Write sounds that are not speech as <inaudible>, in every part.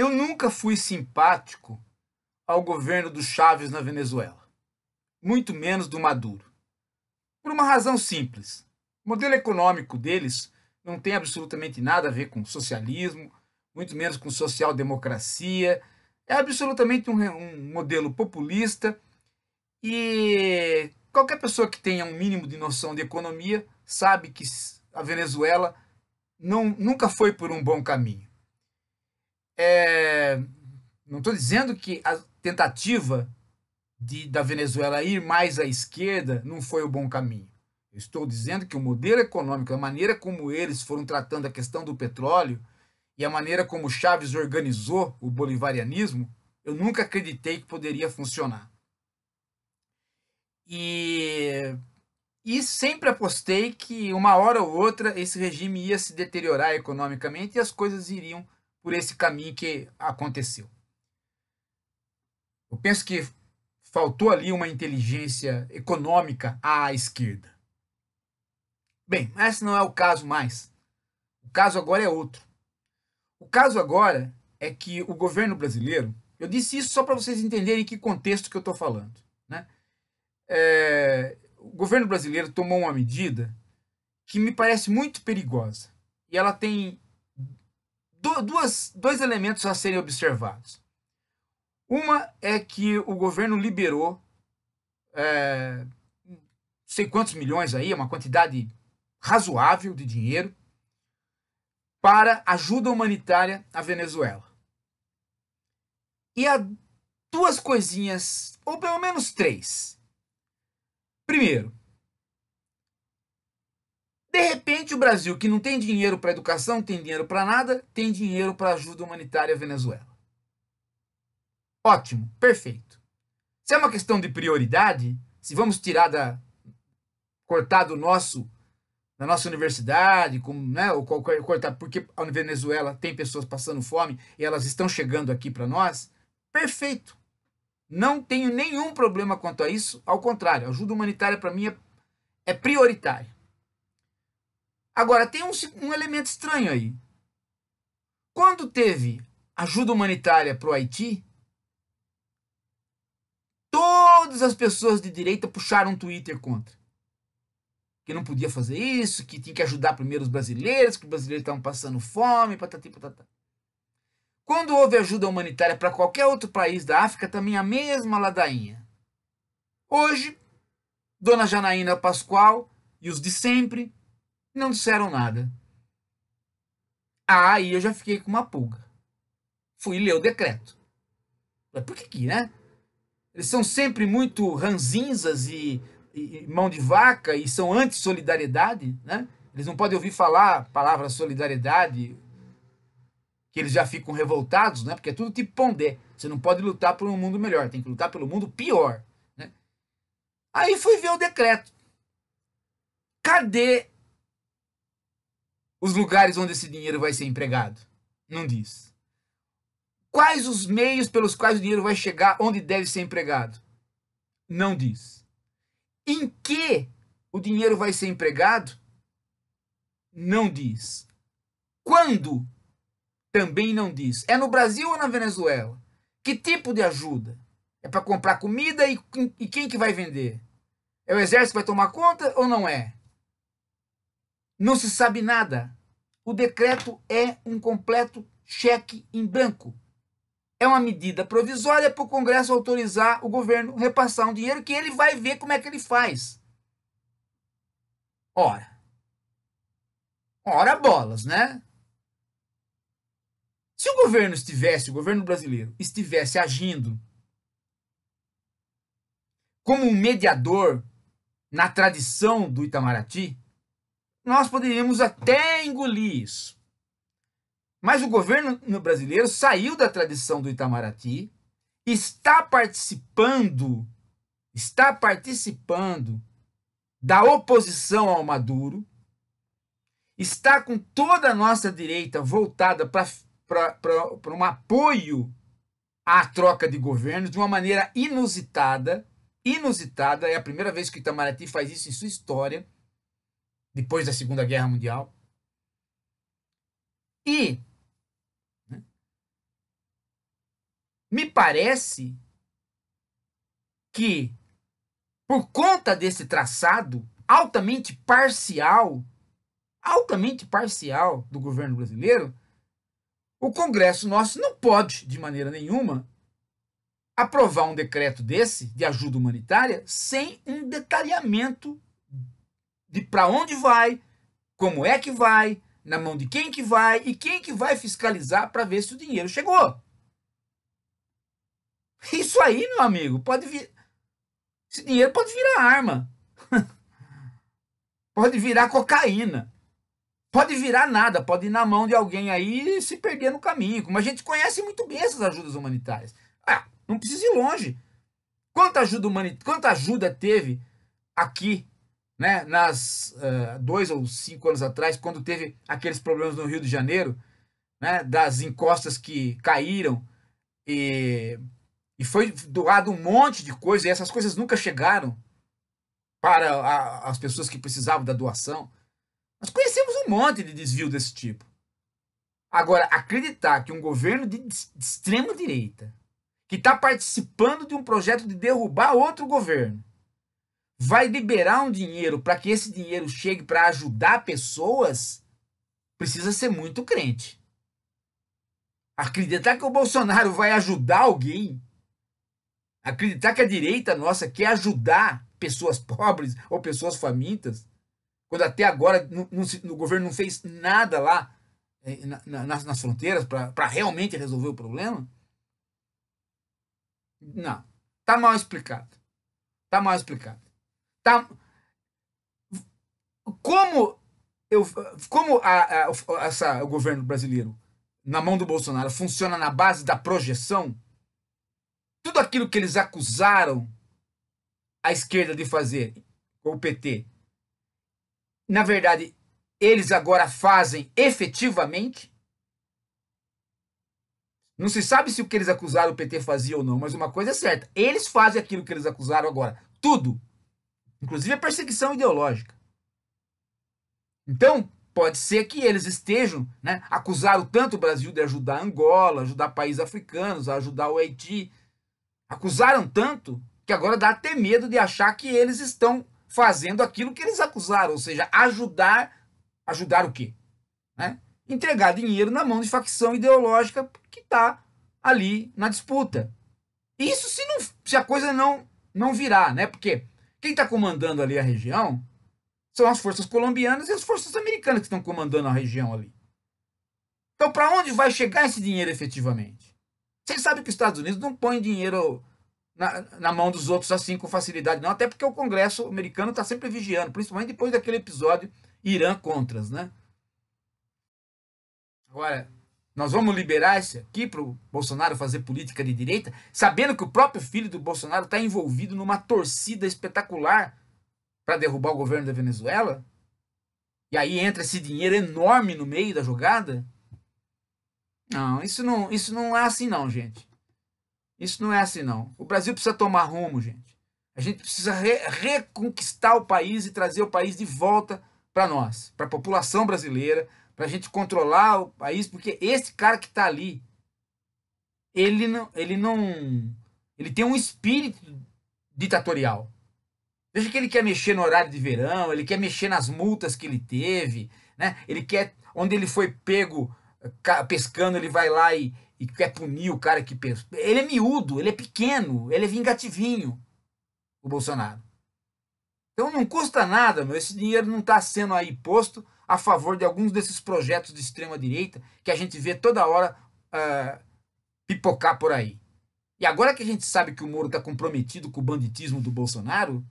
Eu nunca fui simpático ao governo do Chávez na Venezuela, muito menos do Maduro. Por uma razão simples. O modelo econômico deles não tem absolutamente nada a ver com socialismo, muito menos com social-democracia. É absolutamente um, um modelo populista e qualquer pessoa que tenha um mínimo de noção de economia sabe que a Venezuela não, nunca foi por um bom caminho é, não estou dizendo que a tentativa de, da Venezuela ir mais à esquerda não foi o bom caminho. Eu estou dizendo que o modelo econômico, a maneira como eles foram tratando a questão do petróleo e a maneira como Chaves organizou o bolivarianismo, eu nunca acreditei que poderia funcionar. E, e sempre apostei que uma hora ou outra esse regime ia se deteriorar economicamente e as coisas iriam por esse caminho que aconteceu. Eu penso que faltou ali uma inteligência econômica à esquerda. Bem, esse não é o caso mais. O caso agora é outro. O caso agora é que o governo brasileiro, eu disse isso só para vocês entenderem que contexto que eu estou falando. Né? É, o governo brasileiro tomou uma medida que me parece muito perigosa. E ela tem duas, dois elementos a serem observados. Uma é que o governo liberou é, não sei quantos milhões aí, é uma quantidade razoável de dinheiro para ajuda humanitária à Venezuela. E há duas coisinhas, ou pelo menos três. Primeiro, de repente, o Brasil, que não tem dinheiro para educação, tem dinheiro para nada, tem dinheiro para ajuda humanitária à Venezuela. Ótimo, perfeito. Se é uma questão de prioridade, se vamos tirar da cortar do nosso da nossa universidade, como, né, ou qualquer cortar, porque a Venezuela tem pessoas passando fome e elas estão chegando aqui para nós, perfeito. Não tenho nenhum problema quanto a isso, ao contrário, a ajuda humanitária para mim é, é prioritária. Agora, tem um, um elemento estranho aí. Quando teve ajuda humanitária para o Haiti, todas as pessoas de direita puxaram um Twitter contra. Que não podia fazer isso, que tinha que ajudar primeiro os brasileiros, que os brasileiros estavam passando fome, patati patatá. Quando houve ajuda humanitária para qualquer outro país da África, também a mesma ladainha. Hoje, Dona Janaína Pascoal e os de sempre não disseram nada. Aí eu já fiquei com uma pulga. Fui ler o decreto. Mas por que que, né? Eles são sempre muito ranzinzas e, e, e mão de vaca e são anti-solidariedade, né? Eles não podem ouvir falar a palavra solidariedade, que eles já ficam revoltados, né? Porque é tudo tipo ponder Você não pode lutar por um mundo melhor, tem que lutar pelo mundo pior. Né? Aí fui ver o decreto. Cadê os lugares onde esse dinheiro vai ser empregado. Não diz. Quais os meios pelos quais o dinheiro vai chegar onde deve ser empregado? Não diz. Em que o dinheiro vai ser empregado? Não diz. Quando? Também não diz. É no Brasil ou na Venezuela? Que tipo de ajuda? É para comprar comida e, e quem que vai vender? É o exército que vai tomar conta ou não é? Não se sabe nada. O decreto é um completo cheque em branco. É uma medida provisória para o Congresso autorizar o governo repassar um dinheiro que ele vai ver como é que ele faz. Ora. Ora bolas, né? Se o governo estivesse, o governo brasileiro estivesse agindo como um mediador na tradição do Itamaraty, nós poderíamos até engolir isso. Mas o governo brasileiro saiu da tradição do Itamaraty, está participando, está participando da oposição ao Maduro, está com toda a nossa direita voltada para um apoio à troca de governo de uma maneira inusitada. Inusitada, é a primeira vez que o Itamaraty faz isso em sua história depois da Segunda Guerra Mundial. E né, me parece que, por conta desse traçado altamente parcial, altamente parcial do governo brasileiro, o Congresso nosso não pode, de maneira nenhuma, aprovar um decreto desse de ajuda humanitária sem um detalhamento de para onde vai, como é que vai, na mão de quem que vai e quem que vai fiscalizar para ver se o dinheiro chegou. Isso aí, meu amigo, pode vir. Esse dinheiro pode virar arma. <laughs> pode virar cocaína. Pode virar nada, pode ir na mão de alguém aí e se perder no caminho. Como a gente conhece muito bem essas ajudas humanitárias. Ah, não precisa ir longe. Quanta ajuda, humani... Quanta ajuda teve aqui né, nas uh, dois ou cinco anos atrás, quando teve aqueles problemas no Rio de Janeiro, né, das encostas que caíram e, e foi doado um monte de coisa e essas coisas nunca chegaram para a, as pessoas que precisavam da doação. Nós conhecemos um monte de desvio desse tipo. Agora, acreditar que um governo de, de extrema direita que está participando de um projeto de derrubar outro governo vai liberar um dinheiro para que esse dinheiro chegue para ajudar pessoas, precisa ser muito crente. Acreditar que o Bolsonaro vai ajudar alguém, acreditar que a direita nossa quer ajudar pessoas pobres ou pessoas famintas, quando até agora o governo não fez nada lá eh, na, nas, nas fronteiras para realmente resolver o problema? Não. Tá mal explicado. Tá mal explicado. Tá... Como, eu, como a, a, essa, o governo brasileiro, na mão do Bolsonaro, funciona na base da projeção, tudo aquilo que eles acusaram a esquerda de fazer, com o PT, na verdade, eles agora fazem efetivamente. Não se sabe se o que eles acusaram o PT fazia ou não, mas uma coisa é certa: eles fazem aquilo que eles acusaram agora. Tudo. Inclusive a perseguição ideológica. Então, pode ser que eles estejam, né, acusaram tanto o Brasil de ajudar Angola, ajudar países africanos, ajudar o Haiti. Acusaram tanto que agora dá até medo de achar que eles estão fazendo aquilo que eles acusaram, ou seja, ajudar, ajudar o quê? Né? Entregar dinheiro na mão de facção ideológica que está ali na disputa. Isso se, não, se a coisa não não virar, né? Porque quem está comandando ali a região são as forças colombianas e as forças americanas que estão comandando a região ali. Então, para onde vai chegar esse dinheiro efetivamente? Vocês sabem que os Estados Unidos não põem dinheiro na, na, mão dos outros assim com facilidade, não, até porque o Congresso americano está sempre vigiando, principalmente depois daquele episódio Irã-Contras, né? Agora, nós vamos liberar isso aqui para o Bolsonaro fazer política de direita, sabendo que o próprio filho do Bolsonaro está envolvido numa torcida espetacular para derrubar o governo da Venezuela? E aí entra esse dinheiro enorme no meio da jogada? Não, isso não, isso não é assim não, gente. Isso não é assim não. O Brasil precisa tomar rumo, gente. A gente precisa re reconquistar o país e trazer o país de volta para nós, para a população brasileira, para a gente controlar o país, porque esse cara que está ali, ele não, ele não, ele tem um espírito ditatorial. Veja que ele quer mexer no horário de verão, ele quer mexer nas multas que ele teve, né? Ele quer onde ele foi pego eh, pescando, ele vai lá e, e quer punir o cara que pescou Ele é miúdo, ele é pequeno, ele é vingativinho, o Bolsonaro. Então não custa nada, meu. Esse dinheiro não está sendo aí posto a favor de alguns desses projetos de extrema-direita que a gente vê toda hora uh, pipocar por aí. E agora que a gente sabe que o Moro está comprometido com o banditismo do Bolsonaro,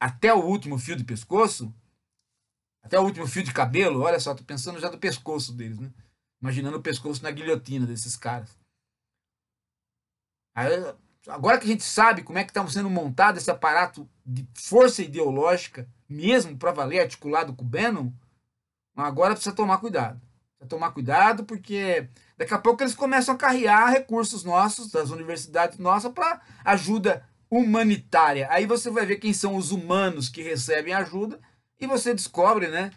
até o último fio de pescoço, até o último fio de cabelo, olha só, tô pensando já do pescoço deles, né? Imaginando o pescoço na guilhotina desses caras. Aí Agora que a gente sabe como é que está sendo montado esse aparato de força ideológica, mesmo para valer articulado com o Bannon, agora precisa tomar cuidado. Precisa tomar cuidado porque daqui a pouco eles começam a carrear recursos nossos, das universidades nossas, para ajuda humanitária. Aí você vai ver quem são os humanos que recebem ajuda e você descobre, né,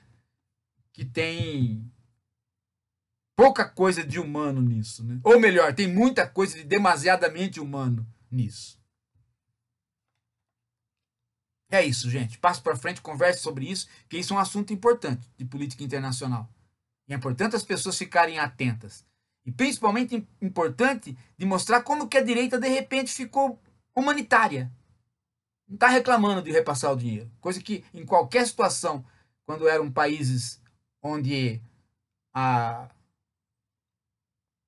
que tem pouca coisa de humano nisso, né? Ou melhor, tem muita coisa de demasiadamente humano nisso. É isso, gente. Passo para frente, converse sobre isso, que isso é um assunto importante de política internacional. E é importante as pessoas ficarem atentas. E principalmente importante de mostrar como que a direita de repente ficou humanitária. Não está reclamando de repassar o dinheiro. Coisa que em qualquer situação, quando eram países onde a,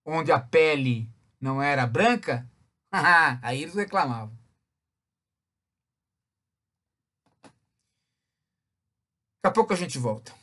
onde a pele não era branca, <laughs> Aí eles reclamavam. Daqui a pouco a gente volta.